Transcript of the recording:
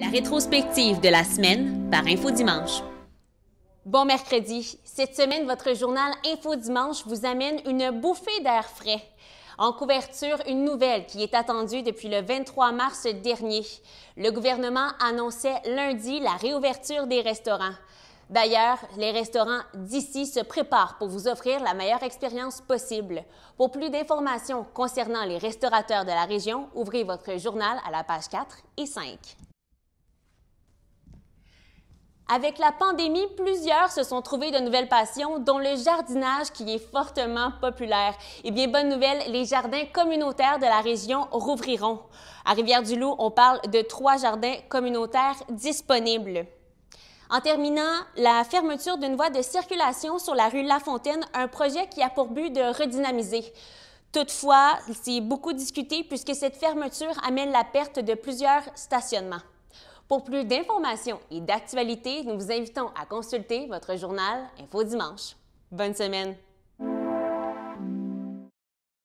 La rétrospective de la semaine par Info Dimanche. Bon mercredi. Cette semaine, votre journal Info Dimanche vous amène une bouffée d'air frais. En couverture, une nouvelle qui est attendue depuis le 23 mars dernier. Le gouvernement annonçait lundi la réouverture des restaurants. D'ailleurs, les restaurants d'ici se préparent pour vous offrir la meilleure expérience possible. Pour plus d'informations concernant les restaurateurs de la région, ouvrez votre journal à la page 4 et 5. Avec la pandémie, plusieurs se sont trouvés de nouvelles passions, dont le jardinage qui est fortement populaire. Et eh bien, bonne nouvelle, les jardins communautaires de la région rouvriront. À Rivière-du-Loup, on parle de trois jardins communautaires disponibles. En terminant, la fermeture d'une voie de circulation sur la rue Lafontaine, un projet qui a pour but de redynamiser. Toutefois, c'est beaucoup discuté puisque cette fermeture amène la perte de plusieurs stationnements. Pour plus d'informations et d'actualités, nous vous invitons à consulter votre journal Info Dimanche. Bonne semaine!